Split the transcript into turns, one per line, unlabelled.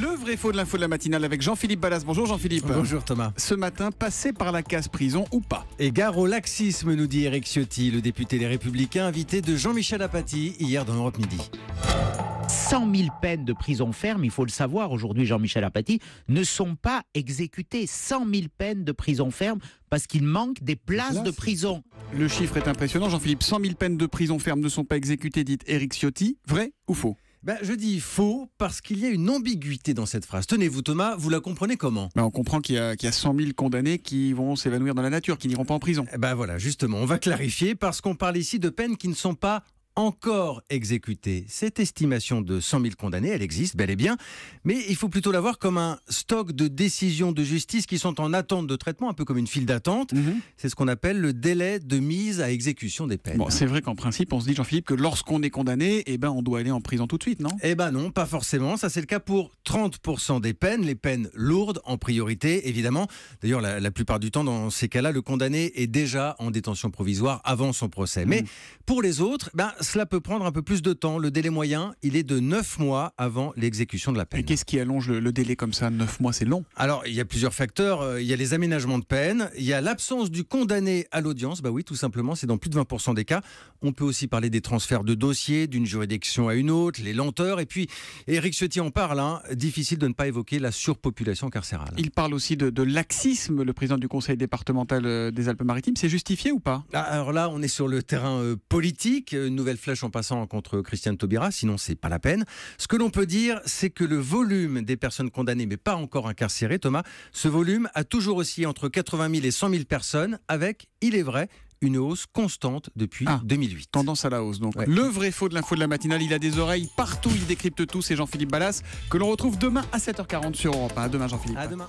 Le vrai faux de l'info de la matinale avec Jean-Philippe Ballas. Bonjour Jean-Philippe.
Bonjour Thomas. Ce matin, passé par la casse prison ou pas Et au laxisme, nous dit Eric Ciotti, le député des Républicains, invité de Jean-Michel Apathy hier dans Europe Midi. 100 000 peines de prison ferme, il faut le savoir aujourd'hui, Jean-Michel Apathy, ne sont pas exécutées. 100 000 peines de prison ferme parce qu'il manque des places de
prison. Le chiffre est impressionnant, Jean-Philippe. 100 000 peines de
prison ferme ne sont pas exécutées, dit Eric Ciotti. Vrai ou faux ben, Je dis faux parce qu'il y a une ambiguïté dans cette phrase. Tenez-vous Thomas, vous la comprenez comment ben, On comprend qu'il y, y, a 100 000 condamnés qui vont s'évanouir dans la nature, qui n'iront pas en prison. Eh ben voilà, justement, on va clarifier parce qu'on parle ici de peines qui ne sont pas encore exécuté Cette estimation de 100 000 condamnés, elle existe bel et bien, mais il faut plutôt la voir comme un stock de décisions de justice qui sont en attente de traitement, un peu comme une file d'attente. Mhm. C'est ce qu'on appelle le délai de mise à exécution des peines. c'est vrai qu'en principe, on se dit, Jean-Philippe, que lorsqu'on est condamné, eh ben, on doit aller en prison tout de suite, non Eh ben non, pas forcément. Ça, c'est le cas pour 30% des peines, les peines lourdes en priorité, évidemment. D'ailleurs, la, plupart du temps, dans ces cas-là, le condamné est déjà en détention provisoire avant son procès. Mhm. Mais pour les autres, ben, cela peut prendre un peu plus de temps. Le délai moyen, il est de 9 mois avant l'exécution de la peine. Et qu'est-ce qui allonge le, délai comme ça 9 mois, c'est long Alors, il y a plusieurs facteurs. Euh, il y a les aménagements de peine, il y a l'absence du condamné à l'audience. Bah oui, tout simplement, c'est dans plus de 20% des cas. On peut aussi parler des transferts de dossiers d'une juridiction à une autre, les lenteurs. Et puis, Eric Ciotti en parle. Hein. Difficile de ne pas évoquer la surpopulation carcérale.
Il parle aussi de, laxisme, le président du conseil
départemental euh, des Alpes-Maritimes. C'est justifié ou pas ah, Alors là, on est sur le terrain euh, politique flèche en passant contre Christiane Taubira, sinon c'est pas la peine. Ce que l'on peut dire, c'est que le volume des personnes condamnées mais pas encore incarcérées, Thomas, ce volume a toujours aussi entre 80 000 et 100 000 personnes, avec, il est vrai, une hausse constante depuis 2008. Ah, tendance à la hausse donc. Le vrai faux de l'info de la matinale, il a des oreilles partout, il décrypte tout, c'est Jean-Philippe Ballas que l'on
retrouve demain à 7h40 sur Europe 1. demain Jean-Philippe. À demain.